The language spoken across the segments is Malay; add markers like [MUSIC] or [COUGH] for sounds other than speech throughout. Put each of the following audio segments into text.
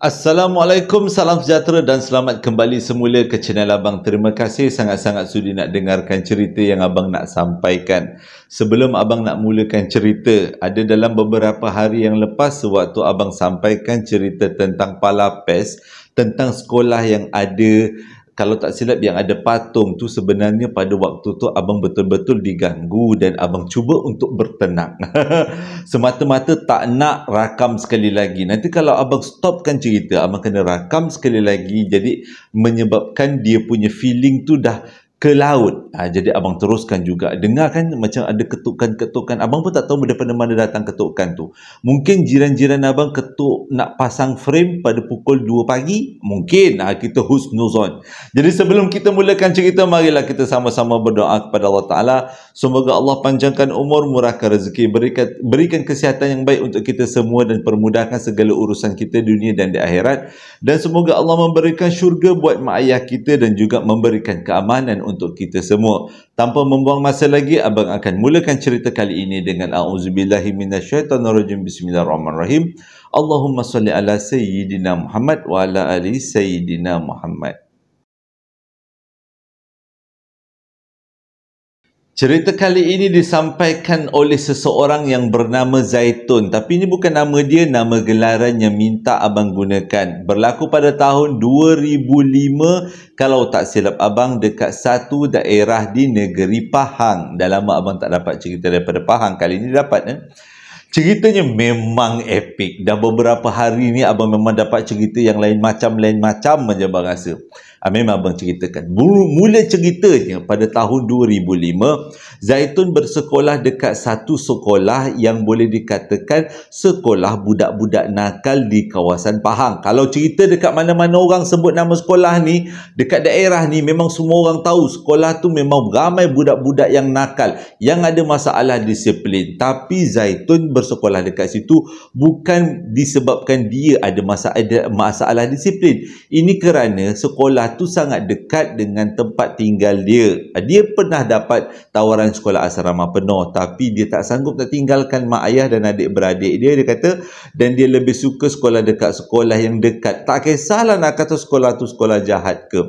Assalamualaikum, salam sejahtera dan selamat kembali semula ke channel Abang. Terima kasih sangat-sangat sudi nak dengarkan cerita yang Abang nak sampaikan. Sebelum Abang nak mulakan cerita, ada dalam beberapa hari yang lepas sewaktu Abang sampaikan cerita tentang Palapes, tentang sekolah yang ada kalau tak silap yang ada patung tu sebenarnya pada waktu tu abang betul-betul diganggu dan abang cuba untuk bertenang. [LAUGHS] Semata-mata tak nak rakam sekali lagi. Nanti kalau abang stopkan cerita, abang kena rakam sekali lagi. Jadi menyebabkan dia punya feeling tu dah ke laut. Ha, jadi abang teruskan juga. Dengar kan macam ada ketukan-ketukan. Abang pun tak tahu daripada mana mana datang ketukan tu. Mungkin jiran-jiran abang ketuk nak pasang frame pada pukul 2 pagi. Mungkin ha, kita husnuzon. Jadi sebelum kita mulakan cerita, marilah kita sama-sama berdoa kepada Allah Ta'ala. Semoga Allah panjangkan umur, murahkan rezeki. Berikan, berikan kesihatan yang baik untuk kita semua dan permudahkan segala urusan kita dunia dan di akhirat. Dan semoga Allah memberikan syurga buat mak ayah kita dan juga memberikan keamanan untuk kita semua. Tanpa membuang masa lagi, abang akan mulakan cerita kali ini dengan auzubillahi minasyaitonirrajim bismillahirrahmanirrahim. Allahumma salli ala sayyidina Muhammad wa ala ali sayyidina Muhammad. Cerita kali ini disampaikan oleh seseorang yang bernama Zaitun tapi ini bukan nama dia, nama gelaran yang minta abang gunakan. Berlaku pada tahun 2005 kalau tak silap abang dekat satu daerah di negeri Pahang. Dah lama abang tak dapat cerita daripada Pahang, kali ini dapat. Eh? Ceritanya memang epik. dan beberapa hari ni abang memang dapat cerita yang lain macam-lain macam macam abang rasa. Ah, memang abang ceritakan. Mula ceritanya pada tahun 2005, Zaitun bersekolah dekat satu sekolah yang boleh dikatakan sekolah budak-budak nakal di kawasan Pahang. Kalau cerita dekat mana-mana orang sebut nama sekolah ni, dekat daerah ni memang semua orang tahu sekolah tu memang ramai budak-budak yang nakal, yang ada masalah disiplin. Tapi Zaitun ber bersekolah dekat situ bukan disebabkan dia ada masalah, masalah disiplin. Ini kerana sekolah tu sangat dekat dengan tempat tinggal dia. Dia pernah dapat tawaran sekolah asrama penuh tapi dia tak sanggup nak tinggalkan mak ayah dan adik-beradik dia. Dia kata dan dia lebih suka sekolah dekat sekolah yang dekat. Tak kisahlah nak kata sekolah tu sekolah jahat ke.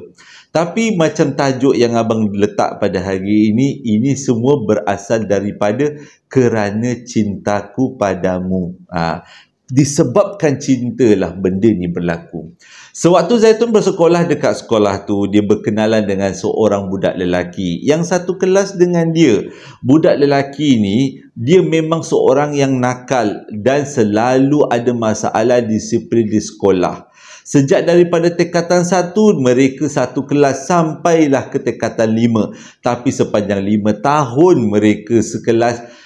Tapi macam tajuk yang abang letak pada hari ini, ini semua berasal daripada kerana cintaku padamu. Ha. Disebabkan cintalah benda ni berlaku. Sewaktu Zaitun bersekolah dekat sekolah tu, dia berkenalan dengan seorang budak lelaki yang satu kelas dengan dia. Budak lelaki ni, dia memang seorang yang nakal dan selalu ada masalah disiplin di sekolah. Sejak daripada tekatan satu, mereka satu kelas sampailah ke tekatan lima. Tapi sepanjang lima tahun mereka sekelas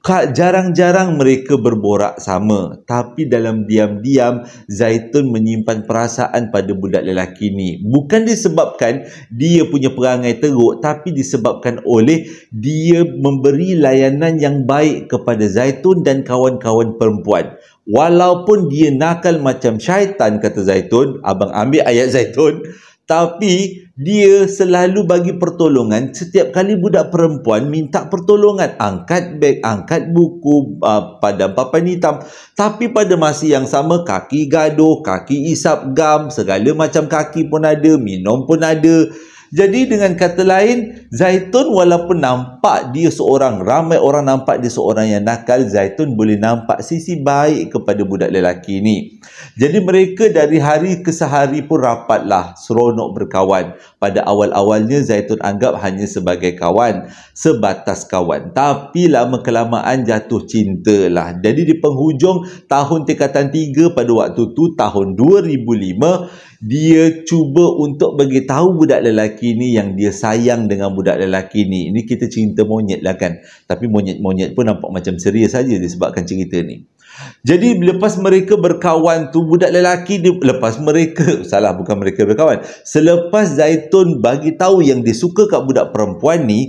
Kak Jarang-jarang mereka berborak sama Tapi dalam diam-diam Zaitun menyimpan perasaan pada budak lelaki ini. Bukan disebabkan dia punya perangai teruk Tapi disebabkan oleh dia memberi layanan yang baik kepada Zaitun dan kawan-kawan perempuan Walaupun dia nakal macam syaitan kata Zaitun Abang ambil ayat Zaitun tapi dia selalu bagi pertolongan setiap kali budak perempuan minta pertolongan angkat beg angkat buku uh, padam papan hitam tapi pada masa yang sama kaki gaduh kaki isap gam segala macam kaki pun ada minum pun ada jadi dengan kata lain, Zaitun walaupun nampak dia seorang, ramai orang nampak dia seorang yang nakal, Zaitun boleh nampak sisi baik kepada budak lelaki ni. Jadi mereka dari hari ke sehari pun rapatlah, seronok berkawan. Pada awal-awalnya, Zaitun anggap hanya sebagai kawan, sebatas kawan. Tapi lama-kelamaan jatuh cinta lah. Jadi di penghujung tahun tingkatan 3 pada waktu tu, tahun 2005, dia cuba untuk bagi tahu budak lelaki ni yang dia sayang dengan budak lelaki ni. Ini kita cerita monyet lah kan. Tapi monyet-monyet pun nampak macam serius saja disebabkan cerita ni. Jadi lepas mereka berkawan tu budak lelaki dia lepas mereka [LAUGHS] salah bukan mereka berkawan. Selepas Zaitun bagi tahu yang dia suka kat budak perempuan ni,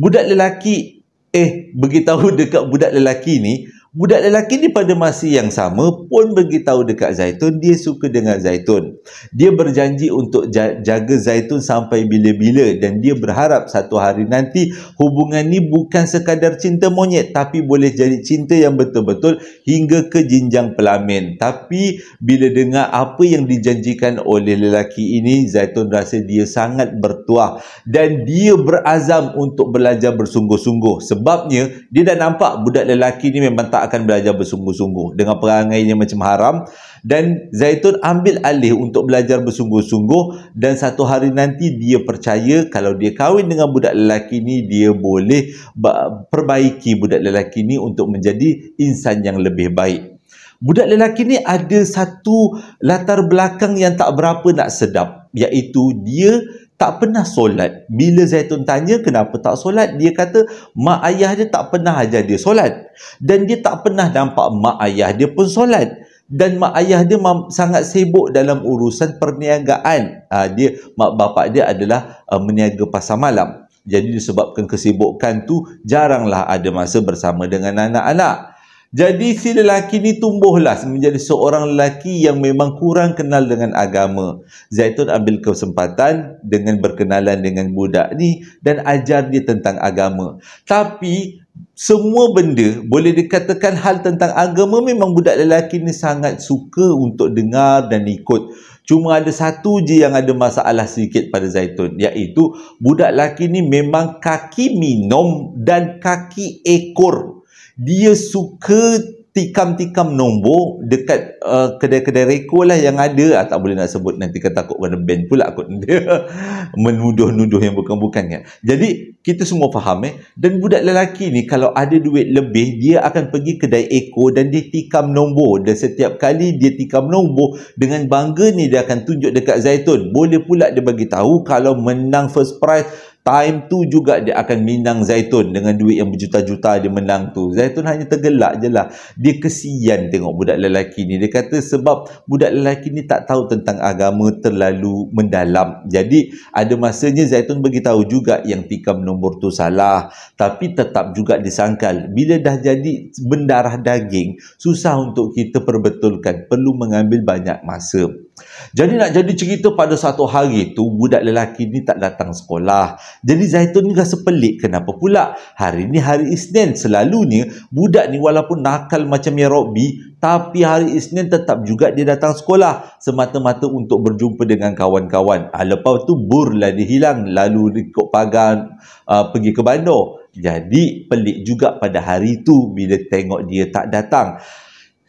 budak lelaki eh bagi tahu [LAUGHS] dekat budak lelaki ni budak lelaki ni pada masa yang sama pun tahu dekat Zaitun dia suka dengan Zaitun dia berjanji untuk jaga Zaitun sampai bila-bila dan dia berharap satu hari nanti hubungan ni bukan sekadar cinta monyet tapi boleh jadi cinta yang betul-betul hingga ke jinjang pelamin tapi bila dengar apa yang dijanjikan oleh lelaki ini Zaitun rasa dia sangat bertuah dan dia berazam untuk belajar bersungguh-sungguh sebabnya dia dah nampak budak lelaki ni memang tak akan belajar bersungguh-sungguh dengan yang macam haram dan Zaitun ambil alih untuk belajar bersungguh-sungguh dan satu hari nanti dia percaya kalau dia kahwin dengan budak lelaki ni dia boleh perbaiki budak lelaki ni untuk menjadi insan yang lebih baik budak lelaki ni ada satu latar belakang yang tak berapa nak sedap iaitu dia tak pernah solat. Bila Zaitun tanya kenapa tak solat, dia kata mak ayah dia tak pernah ajar dia solat. Dan dia tak pernah nampak mak ayah dia pun solat. Dan mak ayah dia sangat sibuk dalam urusan perniagaan. Ha, dia, mak bapak dia adalah uh, meniaga pasar malam. Jadi disebabkan kesibukan tu, jaranglah ada masa bersama dengan anak-anak. Jadi si lelaki ni tumbuhlah menjadi seorang lelaki yang memang kurang kenal dengan agama. Zaitun ambil kesempatan dengan berkenalan dengan budak ni dan ajar dia tentang agama. Tapi semua benda boleh dikatakan hal tentang agama memang budak lelaki ni sangat suka untuk dengar dan ikut. Cuma ada satu je yang ada masalah sedikit pada Zaitun iaitu budak lelaki ni memang kaki minum dan kaki ekor dia suka tikam-tikam nombor dekat uh, kedai-kedai reko lah yang ada ah, tak boleh nak sebut nanti kata takut kena band pula kot dia [LAUGHS] menuduh-nuduh yang bukan-bukan kan jadi kita semua faham eh dan budak lelaki ni kalau ada duit lebih dia akan pergi kedai eko dan dia tikam nombor dan setiap kali dia tikam nombor dengan bangga ni dia akan tunjuk dekat Zaitun boleh pula dia bagi tahu kalau menang first prize time tu juga dia akan menang Zaitun dengan duit yang berjuta-juta dia menang tu. Zaitun hanya tergelak je lah. Dia kesian tengok budak lelaki ni. Dia kata sebab budak lelaki ni tak tahu tentang agama terlalu mendalam. Jadi ada masanya Zaitun beritahu juga yang tikam nombor tu salah. Tapi tetap juga disangkal. Bila dah jadi bendarah daging, susah untuk kita perbetulkan. Perlu mengambil banyak masa. Jadi nak jadi cerita pada satu hari tu budak lelaki ni tak datang sekolah. Jadi Zaitun ni rasa pelik kenapa pula? Hari ni hari Isnin selalu ni budak ni walaupun nakal macam ya Robby tapi hari Isnin tetap juga dia datang sekolah semata-mata untuk berjumpa dengan kawan-kawan. Ha, lepas tu burlah dia hilang lalu ikut pagar uh, pergi ke bandar. Jadi pelik juga pada hari tu bila tengok dia tak datang.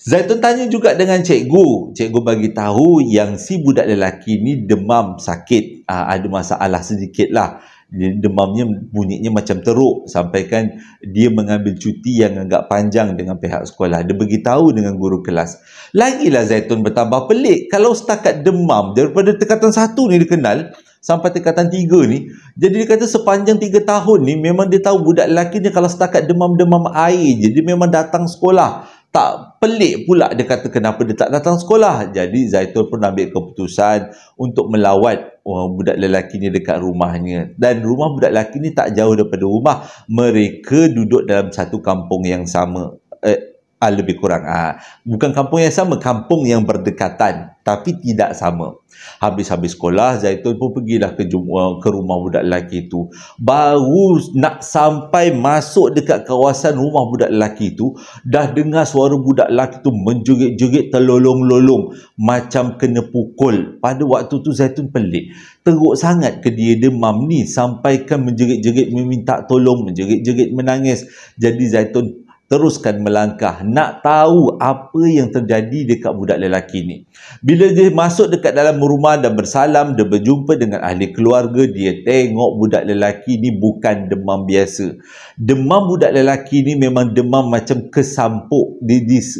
Zaitun tanya juga dengan cikgu. Cikgu bagi tahu yang si budak lelaki ni demam sakit. Aa, ah, ada masalah sedikit lah. Demamnya bunyinya macam teruk. Sampaikan dia mengambil cuti yang agak panjang dengan pihak sekolah. Dia bagi tahu dengan guru kelas. Lagilah Zaitun bertambah pelik. Kalau setakat demam daripada tekatan satu ni dikenal sampai tekatan tiga ni. Jadi dia kata sepanjang tiga tahun ni memang dia tahu budak lelaki ni kalau setakat demam-demam air je. Dia memang datang sekolah tak pelik pula dia kata kenapa dia tak datang sekolah. Jadi Zaitul pun ambil keputusan untuk melawat oh, budak lelaki ni dekat rumahnya. Dan rumah budak lelaki ni tak jauh daripada rumah. Mereka duduk dalam satu kampung yang sama. Eh, Ah lebih kurang ah bukan kampung yang sama kampung yang berdekatan tapi tidak sama habis-habis sekolah Zaitun pun pergilah ke jumpa, ke rumah budak lelaki itu baru nak sampai masuk dekat kawasan rumah budak lelaki itu dah dengar suara budak lelaki itu menjerit-jerit terlolong-lolong macam kena pukul pada waktu tu Zaitun pelik teruk sangat ke dia demam ni sampaikan menjerit-jerit meminta tolong menjerit-jerit menangis jadi Zaitun teruskan melangkah nak tahu apa yang terjadi dekat budak lelaki ni bila dia masuk dekat dalam rumah dan bersalam dia berjumpa dengan ahli keluarga dia tengok budak lelaki ni bukan demam biasa demam budak lelaki ni memang demam macam kesampuk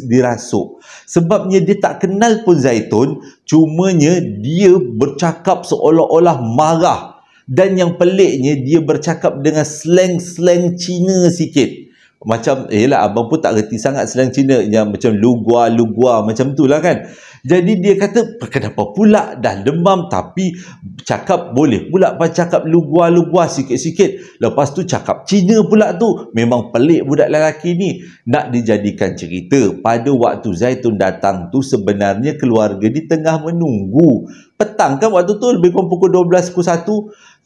dirasuk sebabnya dia tak kenal pun Zaitun cumanya dia bercakap seolah-olah marah dan yang peliknya dia bercakap dengan slang-slang Cina sikit macam lah, abang pun tak reti sangat slang Cina yang macam lugua lugua macam tu lah kan jadi dia kata kenapa pula dah demam tapi cakap boleh pula pas cakap lugua lugua sikit-sikit lepas tu cakap Cina pula tu memang pelik budak lelaki ni nak dijadikan cerita pada waktu Zaitun datang tu sebenarnya keluarga ni tengah menunggu petang kan waktu tu lebih kurang pukul 12 pukul 1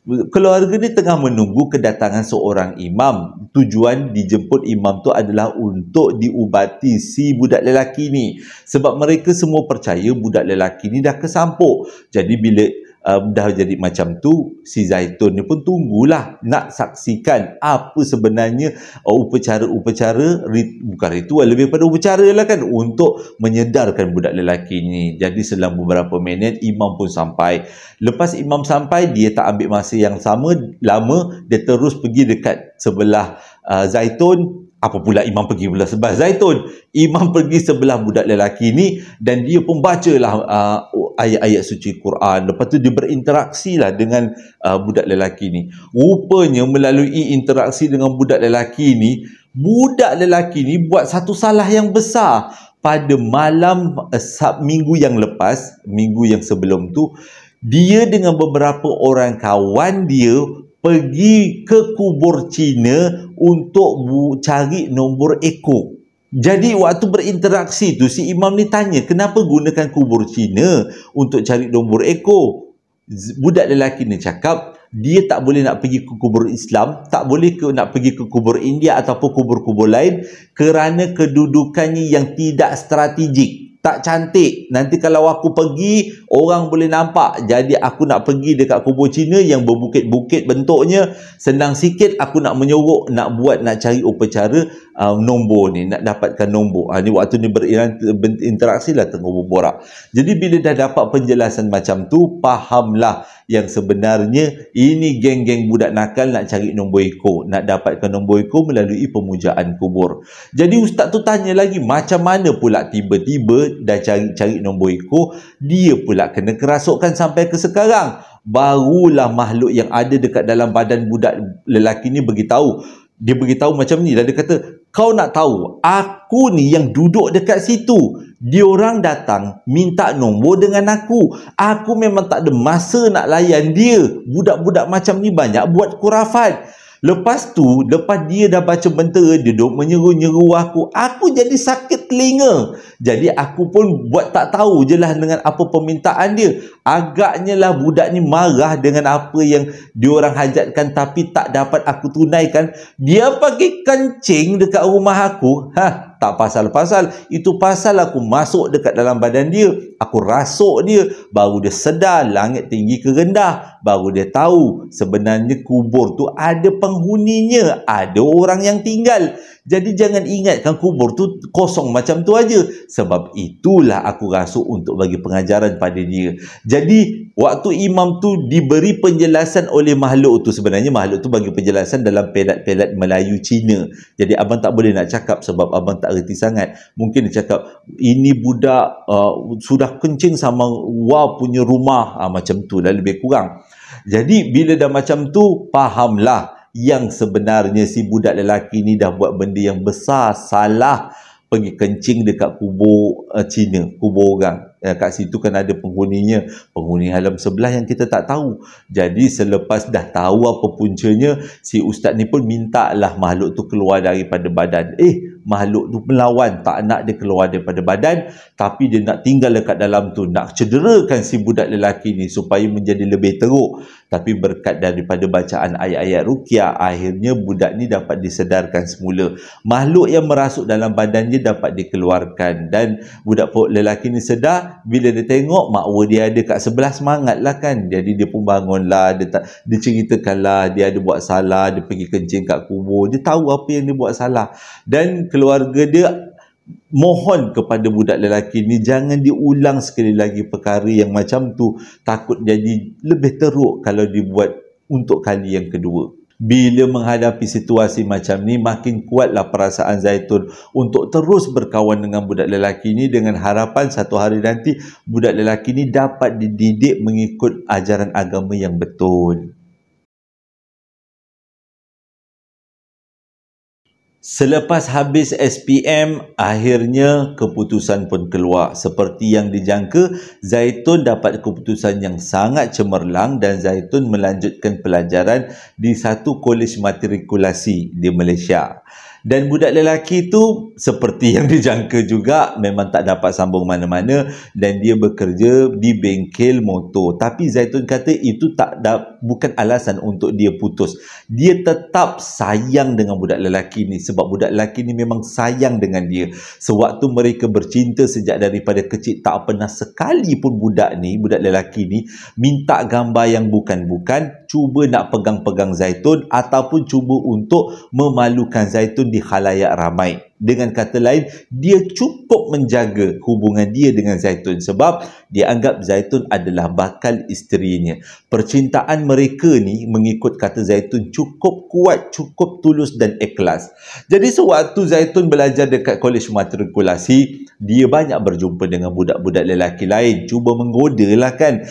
keluarga ni tengah menunggu kedatangan seorang imam tujuan dijemput imam tu adalah untuk diubati si budak lelaki ni sebab mereka semua percaya budak lelaki ni dah kesampuk jadi bila uh, dah jadi macam tu si Zaitun ni pun tunggulah nak saksikan apa sebenarnya uh, upacara-upacara rit, bukan ritual lebih pada upacara lah kan untuk menyedarkan budak lelaki ni jadi selama beberapa minit imam pun sampai lepas imam sampai dia tak ambil masa yang sama lama dia terus pergi dekat sebelah uh, Zaitun apa pula imam pergi sebelah sebelah zaitun imam pergi sebelah budak lelaki ni dan dia pun bacalah uh, ayat-ayat suci Quran lepas tu dia berinteraksi lah dengan uh, budak lelaki ni rupanya melalui interaksi dengan budak lelaki ni budak lelaki ni buat satu salah yang besar pada malam uh, minggu yang lepas minggu yang sebelum tu dia dengan beberapa orang kawan dia pergi ke kubur Cina untuk bu- cari nombor Eko. Jadi waktu berinteraksi tu si imam ni tanya kenapa gunakan kubur Cina untuk cari nombor Eko. Budak lelaki ni cakap dia tak boleh nak pergi ke kubur Islam, tak boleh ke nak pergi ke kubur India ataupun kubur-kubur lain kerana kedudukannya yang tidak strategik tak cantik. Nanti kalau aku pergi, orang boleh nampak. Jadi aku nak pergi dekat kubur Cina yang berbukit-bukit bentuknya. Senang sikit aku nak menyorok, nak buat, nak cari upacara uh, nombor ni nak dapatkan nombor ha, ni waktu ni berinteraksi lah tengok berborak jadi bila dah dapat penjelasan macam tu fahamlah yang sebenarnya ini geng-geng budak nakal nak cari nombor Eko nak dapatkan nombor Eko melalui pemujaan kubur jadi ustaz tu tanya lagi macam mana pula tiba-tiba dah cari-cari nombor Eko dia pula kena kerasukan sampai ke sekarang barulah makhluk yang ada dekat dalam badan budak lelaki ni beritahu dia beritahu macam ni dan lah. dia kata kau nak tahu aku ni yang duduk dekat situ diorang datang minta nombor dengan aku aku memang tak ada masa nak layan dia budak-budak macam ni banyak buat kurafat Lepas tu, lepas dia dah baca mentera, dia duduk menyeru-nyeru aku. Aku jadi sakit telinga. Jadi aku pun buat tak tahu je lah dengan apa permintaan dia. Agaknya lah budak ni marah dengan apa yang diorang hajatkan tapi tak dapat aku tunaikan. Dia pergi kencing dekat rumah aku. Ha, tak pasal-pasal itu pasal aku masuk dekat dalam badan dia aku rasuk dia baru dia sedar langit tinggi ke rendah baru dia tahu sebenarnya kubur tu ada penghuninya ada orang yang tinggal jadi jangan ingatkan kubur tu kosong macam tu aja sebab itulah aku rasuk untuk bagi pengajaran pada dia jadi waktu imam tu diberi penjelasan oleh makhluk tu sebenarnya makhluk tu bagi penjelasan dalam pelat-pelat Melayu Cina jadi abang tak boleh nak cakap sebab abang tak erti sangat mungkin dia cakap ini budak uh, sudah kencing sama wah punya rumah uh, macam tu dah lebih kurang jadi bila dah macam tu fahamlah yang sebenarnya si budak lelaki ni dah buat benda yang besar salah pergi kencing dekat kubur uh, Cina kubur orang Ya, kat situ kan ada penghuninya, penghuni alam sebelah yang kita tak tahu. Jadi selepas dah tahu apa puncanya, si ustaz ni pun minta lah makhluk tu keluar daripada badan. Eh, makhluk tu melawan, tak nak dia keluar daripada badan, tapi dia nak tinggal dekat dalam tu, nak cederakan si budak lelaki ni supaya menjadi lebih teruk tapi berkat daripada bacaan ayat-ayat Rukiah, akhirnya budak ni dapat disedarkan semula makhluk yang merasuk dalam badannya dapat dikeluarkan dan budak pok lelaki ni sedar bila dia tengok makwa dia ada kat sebelah semangat lah kan jadi dia pun bangun lah dia, tak, dia ceritakan lah dia ada buat salah dia pergi kencing kat kubur dia tahu apa yang dia buat salah dan keluarga dia mohon kepada budak lelaki ni jangan diulang sekali lagi perkara yang macam tu takut jadi lebih teruk kalau dibuat untuk kali yang kedua bila menghadapi situasi macam ni makin kuatlah perasaan Zaitun untuk terus berkawan dengan budak lelaki ni dengan harapan satu hari nanti budak lelaki ni dapat dididik mengikut ajaran agama yang betul Selepas habis SPM, akhirnya keputusan pun keluar. Seperti yang dijangka, Zaitun dapat keputusan yang sangat cemerlang dan Zaitun melanjutkan pelajaran di satu kolej matrikulasi di Malaysia dan budak lelaki tu seperti yang [LAUGHS] dijangka juga memang tak dapat sambung mana-mana dan dia bekerja di bengkel motor tapi Zaitun kata itu tak da- bukan alasan untuk dia putus dia tetap sayang dengan budak lelaki ni sebab budak lelaki ni memang sayang dengan dia sewaktu mereka bercinta sejak daripada kecil tak pernah sekali pun budak ni budak lelaki ni minta gambar yang bukan-bukan cuba nak pegang-pegang Zaitun ataupun cuba untuk memalukan Zaitun di khalayak ramai. Dengan kata lain, dia cukup menjaga hubungan dia dengan Zaitun sebab dia anggap Zaitun adalah bakal isterinya. Percintaan mereka ni mengikut kata Zaitun cukup kuat, cukup tulus dan ikhlas. Jadi sewaktu Zaitun belajar dekat kolej matrikulasi, dia banyak berjumpa dengan budak-budak lelaki lain. Cuba menggoda lah kan.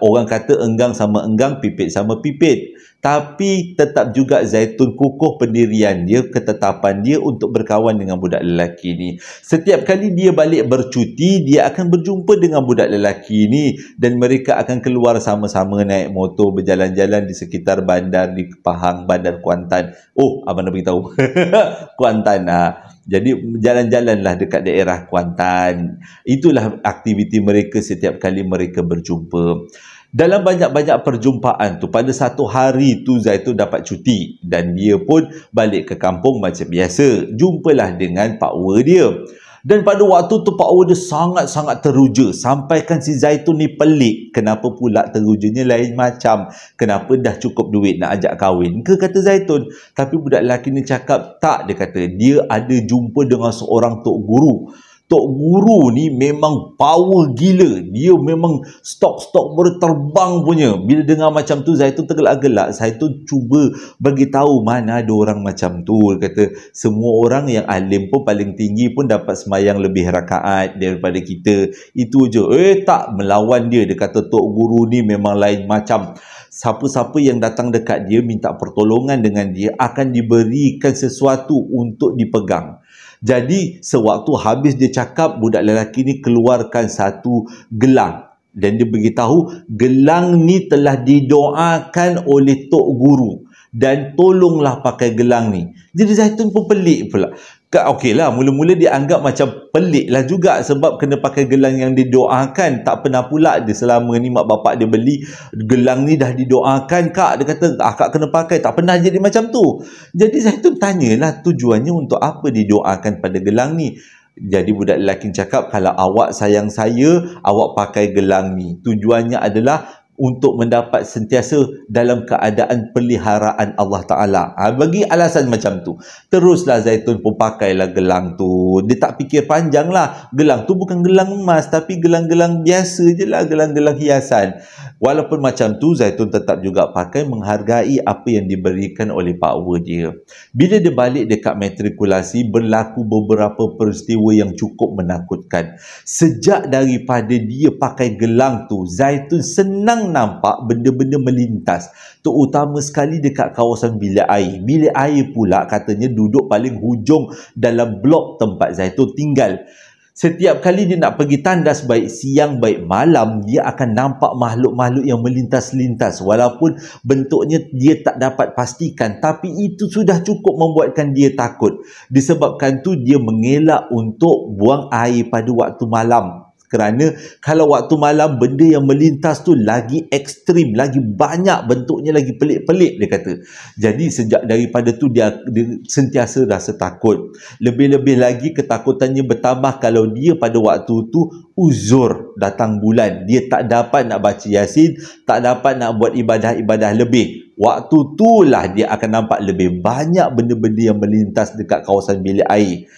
Orang kata enggang sama enggang, pipit sama pipit tapi tetap juga Zaitun kukuh pendirian dia, ketetapan dia untuk berkawan dengan budak lelaki ni. Setiap kali dia balik bercuti, dia akan berjumpa dengan budak lelaki ni dan mereka akan keluar sama-sama naik motor berjalan-jalan di sekitar bandar di Pahang, bandar Kuantan. Oh, apa dah beritahu. [LAUGHS] Kuantan lah. Jadi jalan-jalanlah dekat daerah Kuantan. Itulah aktiviti mereka setiap kali mereka berjumpa. Dalam banyak-banyak perjumpaan tu, pada satu hari tu Zaitun dapat cuti dan dia pun balik ke kampung macam biasa. Jumpalah dengan Pak Wa dia. Dan pada waktu tu Pak Wa dia sangat-sangat teruja. Sampaikan si Zaitun ni pelik. Kenapa pula terujanya lain macam? Kenapa dah cukup duit nak ajak kahwin ke kata Zaitun? Tapi budak lelaki ni cakap tak dia kata. Dia ada jumpa dengan seorang tok guru. Tok Guru ni memang power gila. Dia memang stok-stok baru terbang punya. Bila dengar macam tu, saya Zaitun tergelak-gelak. tu cuba bagi tahu mana ada orang macam tu. kata, semua orang yang alim pun paling tinggi pun dapat semayang lebih rakaat daripada kita. Itu je. Eh tak, melawan dia. Dia kata Tok Guru ni memang lain macam. Siapa-siapa yang datang dekat dia, minta pertolongan dengan dia, akan diberikan sesuatu untuk dipegang. Jadi sewaktu habis dia cakap budak lelaki ni keluarkan satu gelang dan dia beritahu gelang ni telah didoakan oleh tok guru dan tolonglah pakai gelang ni. Jadi Zaitun pun pelik pula okey lah mula-mula dia anggap macam pelik lah juga sebab kena pakai gelang yang didoakan tak pernah pula dia selama ni mak bapak dia beli gelang ni dah didoakan kak dia kata ah, kak kena pakai tak pernah jadi macam tu jadi saya tu tanyalah tujuannya untuk apa didoakan pada gelang ni jadi budak lelaki cakap kalau awak sayang saya awak pakai gelang ni tujuannya adalah untuk mendapat sentiasa dalam keadaan peliharaan Allah Ta'ala. Ha, bagi alasan macam tu. Teruslah Zaitun pun pakailah gelang tu. Dia tak fikir panjang lah. Gelang tu bukan gelang emas tapi gelang-gelang biasa je lah. Gelang-gelang hiasan. Walaupun macam tu Zaitun tetap juga pakai menghargai apa yang diberikan oleh power dia. Bila dia balik dekat matrikulasi berlaku beberapa peristiwa yang cukup menakutkan. Sejak daripada dia pakai gelang tu Zaitun senang senang nampak benda-benda melintas terutama sekali dekat kawasan bilik air bilik air pula katanya duduk paling hujung dalam blok tempat Zaitun tinggal Setiap kali dia nak pergi tandas baik siang baik malam dia akan nampak makhluk-makhluk yang melintas-lintas walaupun bentuknya dia tak dapat pastikan tapi itu sudah cukup membuatkan dia takut disebabkan tu dia mengelak untuk buang air pada waktu malam kerana kalau waktu malam benda yang melintas tu lagi ekstrim lagi banyak bentuknya lagi pelik-pelik dia kata jadi sejak daripada tu dia, dia sentiasa rasa takut lebih-lebih lagi ketakutannya bertambah kalau dia pada waktu tu uzur datang bulan dia tak dapat nak baca yasin tak dapat nak buat ibadah-ibadah lebih waktu tu lah dia akan nampak lebih banyak benda-benda yang melintas dekat kawasan bilik air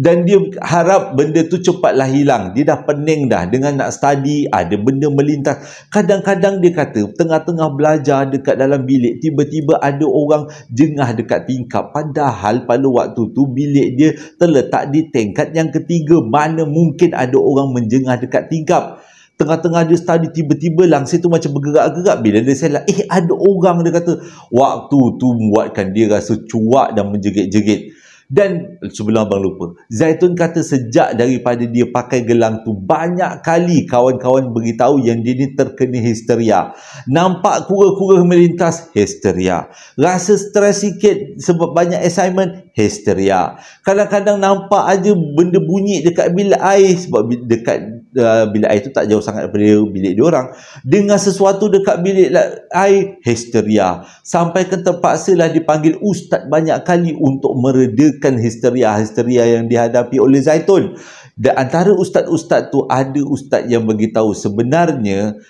dan dia harap benda tu cepatlah hilang dia dah pening dah dengan nak study ada ah, benda melintas kadang-kadang dia kata tengah-tengah belajar dekat dalam bilik tiba-tiba ada orang jengah dekat tingkap padahal pada waktu tu bilik dia terletak di tingkat yang ketiga mana mungkin ada orang menjengah dekat tingkap tengah-tengah dia study tiba-tiba langsir tu macam bergerak-gerak bila dia selak eh ada orang dia kata waktu tu buatkan dia rasa cuak dan menjegit-jegit dan sebelum abang lupa, Zaitun kata sejak daripada dia pakai gelang tu, banyak kali kawan-kawan beritahu yang dia ni terkena histeria. Nampak kura-kura melintas, histeria. Rasa stres sikit sebab banyak assignment, histeria. Kadang-kadang nampak aja benda bunyi dekat bilik air sebab dekat uh, bilik air tu tak jauh sangat daripada bilik diorang orang. Dengar sesuatu dekat bilik air, histeria. Sampai ke terpaksalah dipanggil ustaz banyak kali untuk meredakan menceritakan histeria-histeria yang dihadapi oleh Zaitun. Dan antara ustaz-ustaz tu ada ustaz yang bagi sebenarnya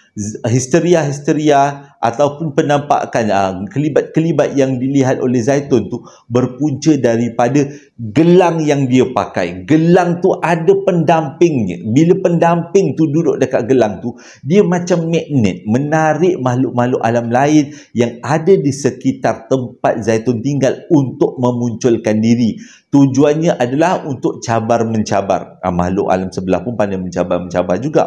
histeria-histeria ataupun penampakan kelibat-kelibat ah, yang dilihat oleh Zaitun tu berpunca daripada gelang yang dia pakai. Gelang tu ada pendampingnya. Bila pendamping tu duduk dekat gelang tu, dia macam magnet menarik makhluk-makhluk alam lain yang ada di sekitar tempat Zaitun tinggal untuk memunculkan diri. Tujuannya adalah untuk cabar-mencabar. Ah, makhluk alam sebelah pun pandai mencabar-mencabar juga.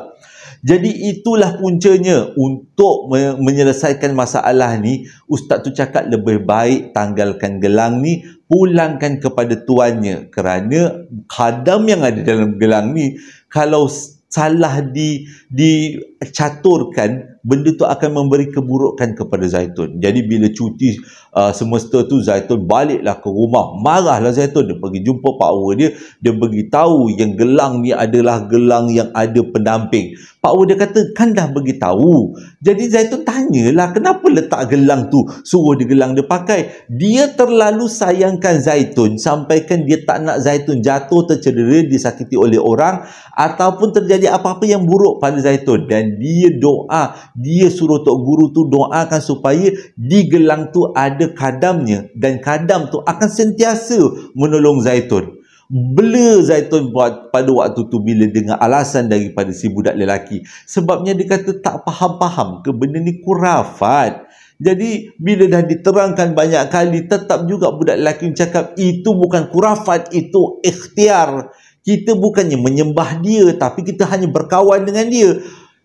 Jadi itulah puncanya untuk me- menyelesaikan masalah ni, ustaz tu cakap lebih baik tanggalkan gelang ni, pulangkan kepada tuannya kerana khadam yang ada dalam gelang ni kalau salah di di caturkan benda tu akan memberi keburukan kepada Zaitun jadi bila cuti uh, semester tu Zaitun baliklah ke rumah marahlah Zaitun dia pergi jumpa pakwa dia dia bagi tahu yang gelang ni adalah gelang yang ada pendamping pakwa dia kata kan dah bagi tahu jadi Zaitun tanyalah kenapa letak gelang tu suruh dia gelang dia pakai dia terlalu sayangkan Zaitun sampaikan dia tak nak Zaitun jatuh tercedera disakiti oleh orang ataupun terjadi apa-apa yang buruk pada Zaitun dan dia doa dia suruh tok guru tu doakan supaya di gelang tu ada kadamnya dan kadam tu akan sentiasa menolong Zaitun bela Zaitun buat pada waktu tu bila dengar alasan daripada si budak lelaki sebabnya dia kata tak faham-faham ke benda ni kurafat jadi bila dah diterangkan banyak kali tetap juga budak lelaki cakap itu bukan kurafat itu ikhtiar kita bukannya menyembah dia tapi kita hanya berkawan dengan dia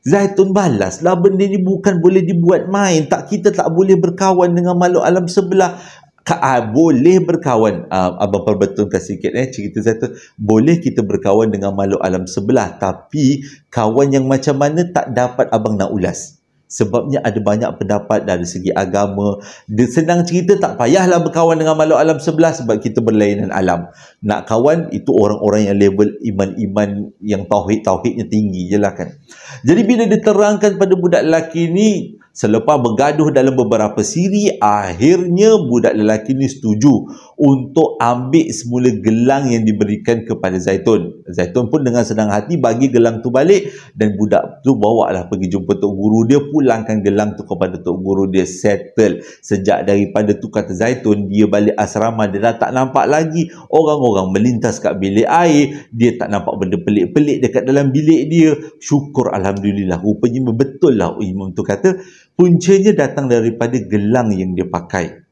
Zaitun balaslah benda ni bukan boleh dibuat main. Tak kita tak boleh berkawan dengan makhluk alam sebelah. Ka, ah, boleh berkawan. Ah, Abang perbetulkan sikit eh cerita tu Boleh kita berkawan dengan makhluk alam sebelah tapi kawan yang macam mana tak dapat abang nak ulas sebabnya ada banyak pendapat dari segi agama dia senang cerita tak payahlah berkawan dengan makhluk alam sebelah sebab kita berlainan alam nak kawan itu orang-orang yang level iman-iman yang tauhid-tauhidnya tinggi je lah kan jadi bila diterangkan pada budak lelaki ni selepas bergaduh dalam beberapa siri akhirnya budak lelaki ni setuju untuk ambil semula gelang yang diberikan kepada Zaitun. Zaitun pun dengan senang hati bagi gelang tu balik dan budak tu bawa lah pergi jumpa Tok Guru dia pulangkan gelang tu kepada Tok Guru dia settle. Sejak daripada tu kata Zaitun dia balik asrama dia dah tak nampak lagi orang-orang melintas kat bilik air dia tak nampak benda pelik-pelik dekat dalam bilik dia syukur Alhamdulillah rupanya betul lah imam tu kata puncanya datang daripada gelang yang dia pakai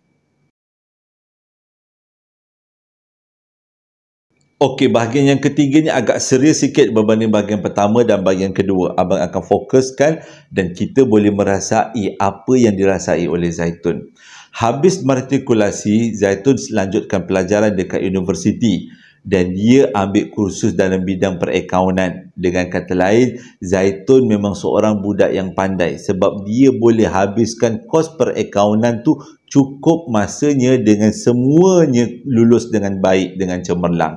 Okey, bahagian yang ketiga ni agak serius sikit berbanding bahagian pertama dan bahagian kedua. Abang akan fokuskan dan kita boleh merasai apa yang dirasai oleh Zaitun. Habis matrikulasi, Zaitun selanjutkan pelajaran dekat universiti dan dia ambil kursus dalam bidang perakaunan. Dengan kata lain, Zaitun memang seorang budak yang pandai sebab dia boleh habiskan kos perakaunan tu cukup masanya dengan semuanya lulus dengan baik dengan cemerlang.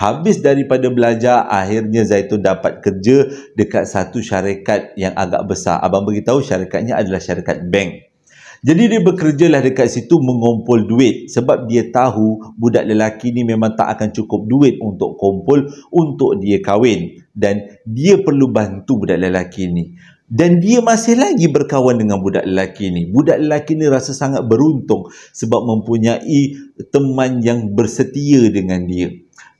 Habis daripada belajar, akhirnya Zaitun dapat kerja dekat satu syarikat yang agak besar. Abang beritahu syarikatnya adalah syarikat bank. Jadi dia bekerjalah dekat situ mengumpul duit sebab dia tahu budak lelaki ni memang tak akan cukup duit untuk kumpul untuk dia kahwin dan dia perlu bantu budak lelaki ni. Dan dia masih lagi berkawan dengan budak lelaki ni. Budak lelaki ni rasa sangat beruntung sebab mempunyai teman yang bersetia dengan dia.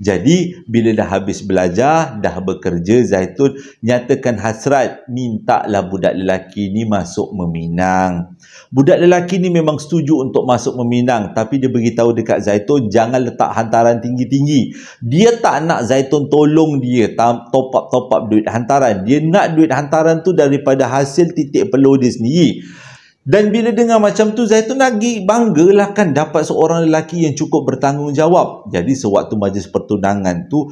Jadi bila dah habis belajar, dah bekerja Zaitun nyatakan hasrat mintalah budak lelaki ni masuk meminang. Budak lelaki ni memang setuju untuk masuk meminang tapi dia beritahu dekat Zaitun jangan letak hantaran tinggi-tinggi. Dia tak nak Zaitun tolong dia top up-top up duit hantaran. Dia nak duit hantaran tu daripada hasil titik peluh dia sendiri. Dan bila dengar macam tu, Zaitun lagi banggalah kan dapat seorang lelaki yang cukup bertanggungjawab. Jadi sewaktu majlis pertunangan tu,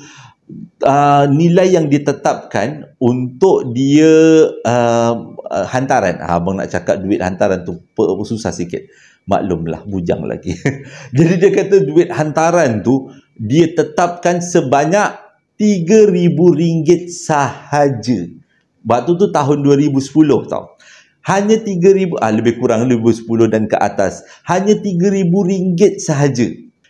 uh, nilai yang ditetapkan untuk dia uh, uh, hantaran. Ah, abang nak cakap duit hantaran tu susah sikit. Maklumlah, bujang lagi. [LAUGHS] Jadi dia kata duit hantaran tu, dia tetapkan sebanyak RM3,000 sahaja. Waktu tu tahun 2010 tau hanya 3000 ah lebih kurang lebih 10 dan ke atas hanya 3000 ringgit sahaja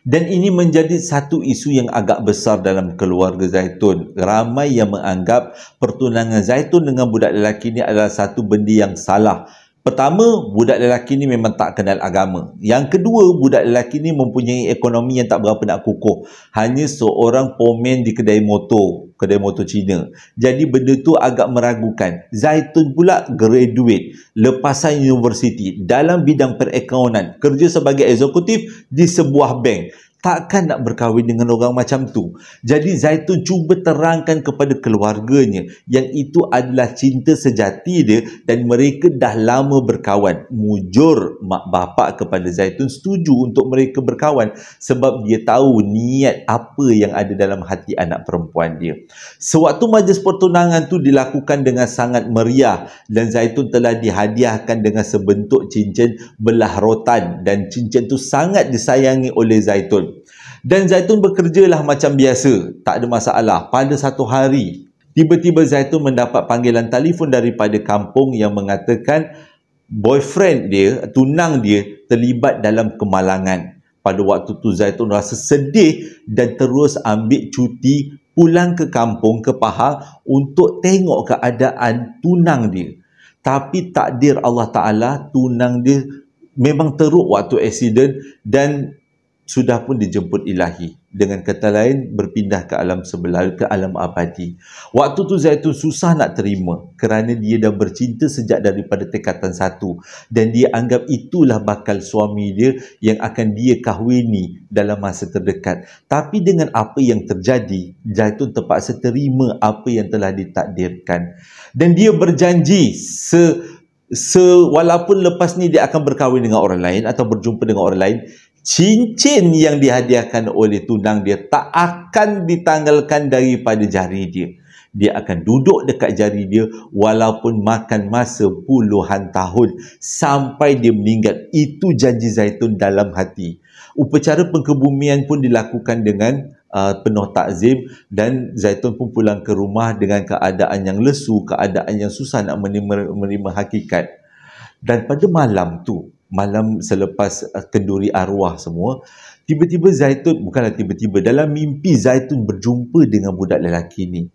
dan ini menjadi satu isu yang agak besar dalam keluarga Zaitun. Ramai yang menganggap pertunangan Zaitun dengan budak lelaki ini adalah satu benda yang salah. Pertama, budak lelaki ni memang tak kenal agama. Yang kedua, budak lelaki ni mempunyai ekonomi yang tak berapa nak kukuh. Hanya seorang pomen di kedai motor, kedai motor Cina. Jadi benda tu agak meragukan. Zaitun pula graduate, lepasan universiti dalam bidang perakaunan, kerja sebagai eksekutif di sebuah bank takkan nak berkahwin dengan orang macam tu. Jadi Zaitun cuba terangkan kepada keluarganya yang itu adalah cinta sejati dia dan mereka dah lama berkawan. Mujur mak bapak kepada Zaitun setuju untuk mereka berkawan sebab dia tahu niat apa yang ada dalam hati anak perempuan dia. Sewaktu majlis pertunangan tu dilakukan dengan sangat meriah dan Zaitun telah dihadiahkan dengan sebentuk cincin belah rotan dan cincin tu sangat disayangi oleh Zaitun dan Zaitun bekerjalah macam biasa tak ada masalah pada satu hari tiba-tiba Zaitun mendapat panggilan telefon daripada kampung yang mengatakan boyfriend dia tunang dia terlibat dalam kemalangan pada waktu tu Zaitun rasa sedih dan terus ambil cuti pulang ke kampung ke Pahang untuk tengok keadaan tunang dia tapi takdir Allah Ta'ala tunang dia memang teruk waktu eksiden dan sudah pun dijemput ilahi dengan kata lain berpindah ke alam sebelah ke alam abadi waktu tu Zaitun susah nak terima kerana dia dah bercinta sejak daripada tekatan satu dan dia anggap itulah bakal suami dia yang akan dia kahwini dalam masa terdekat tapi dengan apa yang terjadi Zaitun terpaksa terima apa yang telah ditakdirkan dan dia berjanji se, se walaupun lepas ni dia akan berkahwin dengan orang lain atau berjumpa dengan orang lain cincin yang dihadiahkan oleh tunang dia tak akan ditanggalkan daripada jari dia dia akan duduk dekat jari dia walaupun makan masa puluhan tahun sampai dia meninggal itu janji zaitun dalam hati upacara pengkebumian pun dilakukan dengan uh, penuh takzim dan zaitun pun pulang ke rumah dengan keadaan yang lesu keadaan yang susah nak menerima, menerima hakikat dan pada malam tu malam selepas uh, kenduri arwah semua tiba-tiba Zaitun bukanlah tiba-tiba dalam mimpi Zaitun berjumpa dengan budak lelaki ni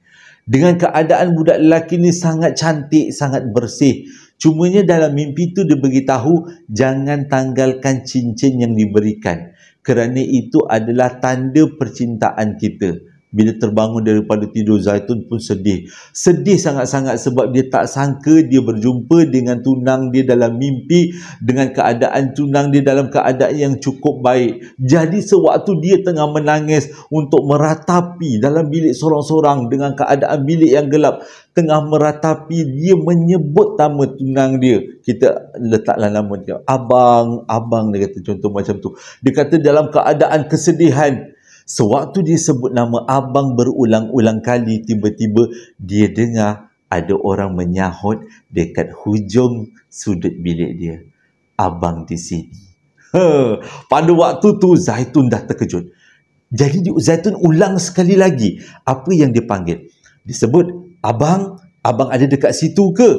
dengan keadaan budak lelaki ni sangat cantik sangat bersih cumanya dalam mimpi tu dia beritahu jangan tanggalkan cincin yang diberikan kerana itu adalah tanda percintaan kita bila terbangun daripada tidur Zaitun pun sedih sedih sangat-sangat sebab dia tak sangka dia berjumpa dengan tunang dia dalam mimpi dengan keadaan tunang dia dalam keadaan yang cukup baik jadi sewaktu dia tengah menangis untuk meratapi dalam bilik sorang-sorang dengan keadaan bilik yang gelap tengah meratapi dia menyebut nama tunang dia kita letaklah nama dia abang abang dia kata contoh macam tu dia kata dalam keadaan kesedihan Sewaktu dia sebut nama abang berulang-ulang kali, tiba-tiba dia dengar ada orang menyahut dekat hujung sudut bilik dia. Abang di sini. Ha, pada waktu tu Zaitun dah terkejut. Jadi Zaitun ulang sekali lagi apa yang dia panggil. Disebut, abang, abang ada dekat situ ke?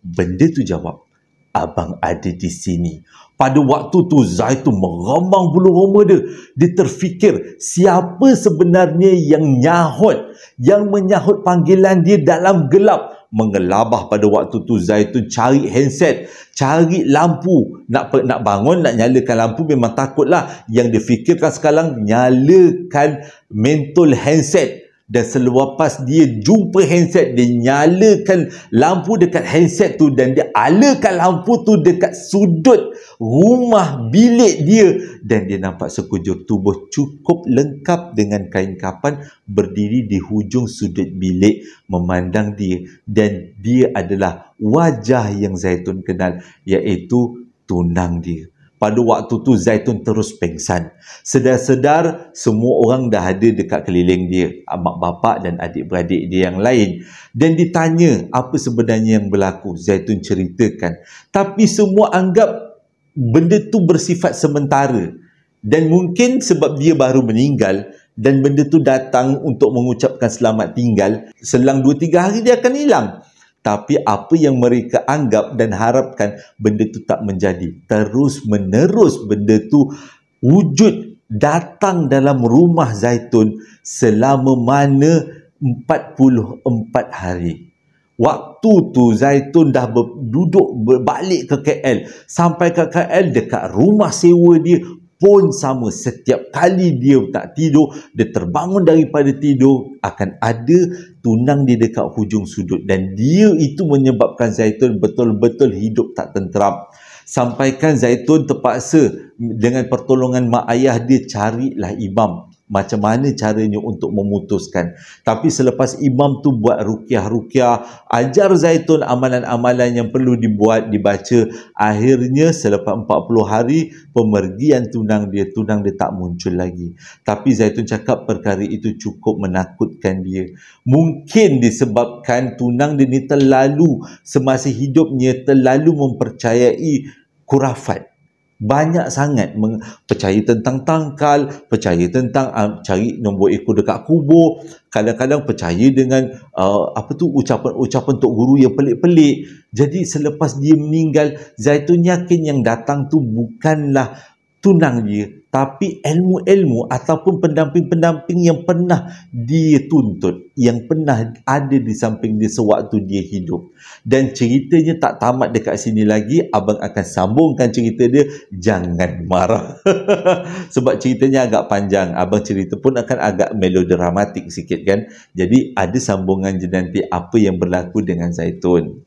Benda tu jawab, abang ada di sini. Pada waktu tu Zahid tu meramang bulu roma dia. Dia terfikir siapa sebenarnya yang nyahut. Yang menyahut panggilan dia dalam gelap. Mengelabah pada waktu tu Zahid tu cari handset. Cari lampu. Nak nak bangun, nak nyalakan lampu memang takutlah. Yang dia fikirkan sekarang nyalakan mental handset dan selepas dia jumpa handset dia nyalakan lampu dekat handset tu dan dia alakan lampu tu dekat sudut rumah bilik dia dan dia nampak sekujur tubuh cukup lengkap dengan kain kapan berdiri di hujung sudut bilik memandang dia dan dia adalah wajah yang Zaitun kenal iaitu tunang dia pada waktu tu Zaitun terus pengsan. Sedar-sedar semua orang dah ada dekat keliling dia. Mak bapak dan adik-beradik dia yang lain. Dan ditanya apa sebenarnya yang berlaku. Zaitun ceritakan. Tapi semua anggap benda tu bersifat sementara. Dan mungkin sebab dia baru meninggal dan benda tu datang untuk mengucapkan selamat tinggal. Selang 2-3 hari dia akan hilang tapi apa yang mereka anggap dan harapkan benda tu tak menjadi terus menerus benda tu wujud datang dalam rumah Zaitun selama mana 44 hari waktu tu Zaitun dah duduk balik ke KL sampai ke KL dekat rumah sewa dia pun sama setiap kali dia tak tidur dia terbangun daripada tidur akan ada tunang di dekat hujung sudut dan dia itu menyebabkan Zaitun betul-betul hidup tak tenteram sampaikan Zaitun terpaksa dengan pertolongan mak ayah dia carilah imam macam mana caranya untuk memutuskan tapi selepas imam tu buat rukiah-rukiah ajar zaitun amalan-amalan yang perlu dibuat dibaca akhirnya selepas 40 hari pemergian tunang dia tunang dia tak muncul lagi tapi zaitun cakap perkara itu cukup menakutkan dia mungkin disebabkan tunang dia ni terlalu semasa hidupnya terlalu mempercayai kurafat banyak sangat percaya tentang tangkal, percaya tentang um, cari nombor ekor dekat kubur, kadang-kadang percaya dengan uh, apa tu ucapan-ucapan tok guru yang pelik-pelik. Jadi selepas dia meninggal, Zaitun yakin yang datang tu bukanlah tunang dia tapi ilmu-ilmu ataupun pendamping-pendamping yang pernah dia tuntut yang pernah ada di samping dia sewaktu dia hidup dan ceritanya tak tamat dekat sini lagi abang akan sambungkan cerita dia jangan marah [LAUGHS] sebab ceritanya agak panjang abang cerita pun akan agak melodramatik sikit kan jadi ada sambungan je nanti apa yang berlaku dengan Zaitun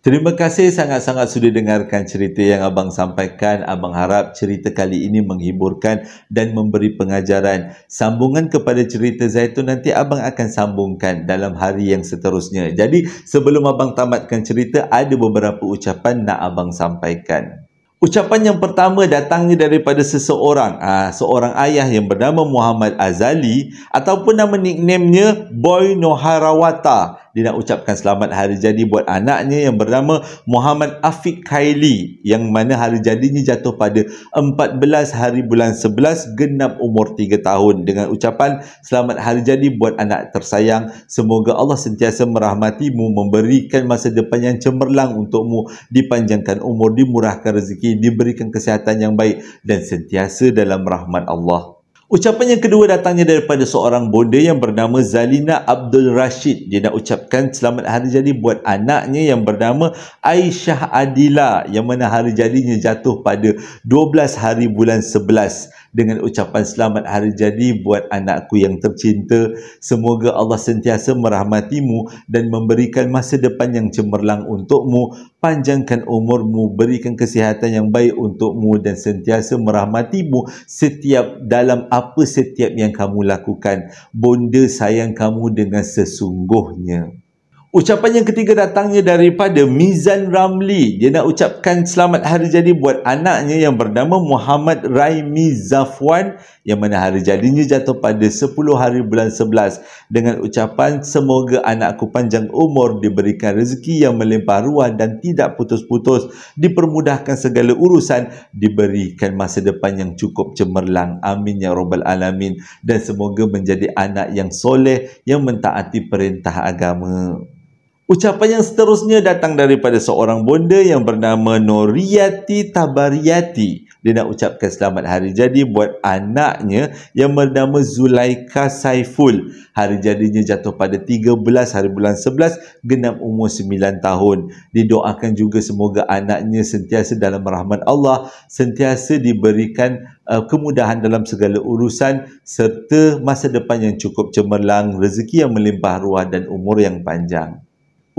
Terima kasih sangat-sangat sudah dengarkan cerita yang abang sampaikan. Abang harap cerita kali ini menghiburkan dan memberi pengajaran. Sambungan kepada cerita Zaitun nanti abang akan sambungkan dalam hari yang seterusnya. Jadi sebelum abang tamatkan cerita, ada beberapa ucapan nak abang sampaikan. Ucapan yang pertama datangnya daripada seseorang, aa, ah, seorang ayah yang bernama Muhammad Azali ataupun nama nicknamenya Boy Noharawata. Dia nak ucapkan selamat hari jadi buat anaknya yang bernama Muhammad Afiq Kaili yang mana hari jadinya jatuh pada 14 hari bulan 11 genap umur 3 tahun dengan ucapan selamat hari jadi buat anak tersayang. Semoga Allah sentiasa merahmatimu, memberikan masa depan yang cemerlang untukmu, dipanjangkan umur, dimurahkan rezeki diberikan kesihatan yang baik dan sentiasa dalam rahmat Allah. Ucapan yang kedua datangnya daripada seorang bonda yang bernama Zalina Abdul Rashid. Dia nak ucapkan selamat hari jadi buat anaknya yang bernama Aisyah Adila yang mana hari jadinya jatuh pada 12 hari bulan 11 dengan ucapan selamat hari jadi buat anakku yang tercinta. Semoga Allah sentiasa merahmatimu dan memberikan masa depan yang cemerlang untukmu. Panjangkan umurmu, berikan kesihatan yang baik untukmu dan sentiasa merahmatimu setiap dalam apa setiap yang kamu lakukan. Bonda sayang kamu dengan sesungguhnya. Ucapan yang ketiga datangnya daripada Mizan Ramli. Dia nak ucapkan selamat hari jadi buat anaknya yang bernama Muhammad Raimi Zafwan yang mana hari jadinya jatuh pada 10 hari bulan 11 dengan ucapan semoga anakku panjang umur diberikan rezeki yang melimpah ruah dan tidak putus-putus, dipermudahkan segala urusan, diberikan masa depan yang cukup cemerlang. Amin ya rabbal alamin dan semoga menjadi anak yang soleh yang mentaati perintah agama. Ucapan yang seterusnya datang daripada seorang bonda yang bernama Noriyati Tabariyati. Dia nak ucapkan selamat hari jadi buat anaknya yang bernama Zulaika Saiful. Hari jadinya jatuh pada 13 hari bulan 11, genap umur 9 tahun. Didoakan juga semoga anaknya sentiasa dalam rahmat Allah, sentiasa diberikan uh, kemudahan dalam segala urusan serta masa depan yang cukup cemerlang, rezeki yang melimpah ruah dan umur yang panjang.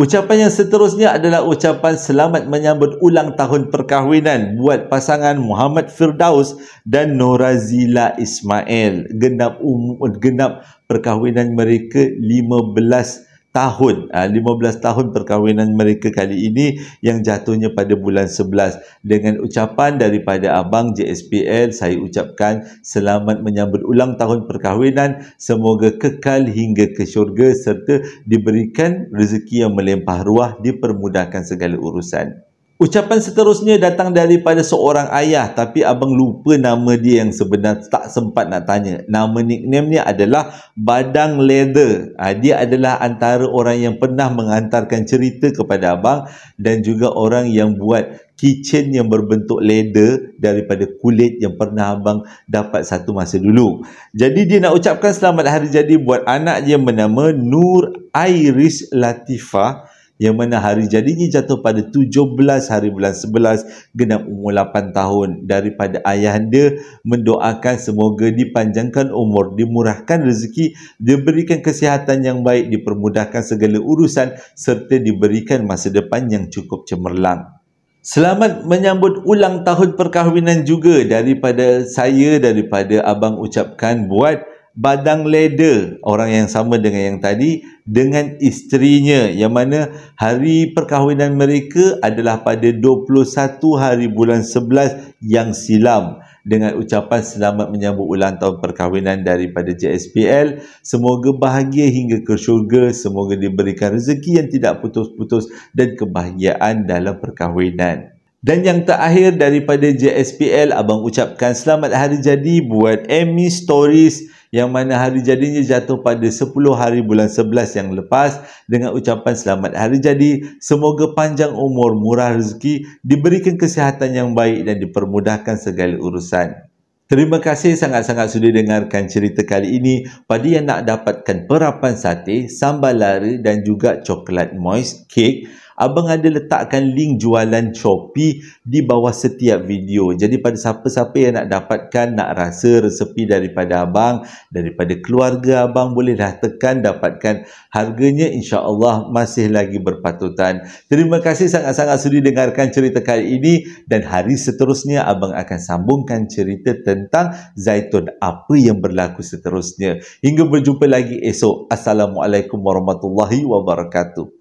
Ucapan yang seterusnya adalah ucapan selamat menyambut ulang tahun perkahwinan buat pasangan Muhammad Firdaus dan Norazila Ismail. Genap, umur genap perkahwinan mereka 15 tahun tahun 15 ha, tahun perkahwinan mereka kali ini yang jatuhnya pada bulan 11 dengan ucapan daripada abang JSPL saya ucapkan selamat menyambut ulang tahun perkahwinan semoga kekal hingga ke syurga serta diberikan rezeki yang melempah ruah dipermudahkan segala urusan Ucapan seterusnya datang daripada seorang ayah tapi abang lupa nama dia yang sebenarnya tak sempat nak tanya. Nama nickname ni adalah Badang Leather. Ha, dia adalah antara orang yang pernah mengantarkan cerita kepada abang dan juga orang yang buat kitchen yang berbentuk leather daripada kulit yang pernah abang dapat satu masa dulu. Jadi dia nak ucapkan selamat hari jadi buat anak dia bernama Nur Iris Latifah yang mana hari jadinya jatuh pada 17 hari bulan 11 genap umur 8 tahun daripada ayah ayahanda mendoakan semoga dipanjangkan umur dimurahkan rezeki diberikan kesihatan yang baik dipermudahkan segala urusan serta diberikan masa depan yang cukup cemerlang Selamat menyambut ulang tahun perkahwinan juga daripada saya daripada abang ucapkan buat badang leda orang yang sama dengan yang tadi dengan isterinya yang mana hari perkahwinan mereka adalah pada 21 hari bulan 11 yang silam dengan ucapan selamat menyambut ulang tahun perkahwinan daripada JSPL semoga bahagia hingga ke syurga semoga diberikan rezeki yang tidak putus-putus dan kebahagiaan dalam perkahwinan dan yang terakhir daripada JSPL abang ucapkan selamat hari jadi buat Amy Stories yang mana hari jadinya jatuh pada 10 hari bulan 11 yang lepas dengan ucapan selamat hari jadi semoga panjang umur murah rezeki diberikan kesihatan yang baik dan dipermudahkan segala urusan Terima kasih sangat-sangat sudah dengarkan cerita kali ini. Pada yang nak dapatkan perapan sate, sambal lari dan juga coklat moist cake, Abang ada letakkan link jualan Shopee di bawah setiap video. Jadi pada siapa-siapa yang nak dapatkan, nak rasa resepi daripada abang, daripada keluarga abang boleh dah tekan dapatkan harganya insya-Allah masih lagi berpatutan. Terima kasih sangat-sangat sudi dengarkan cerita kali ini dan hari seterusnya abang akan sambungkan cerita tentang zaitun apa yang berlaku seterusnya. Hingga berjumpa lagi esok. Assalamualaikum warahmatullahi wabarakatuh.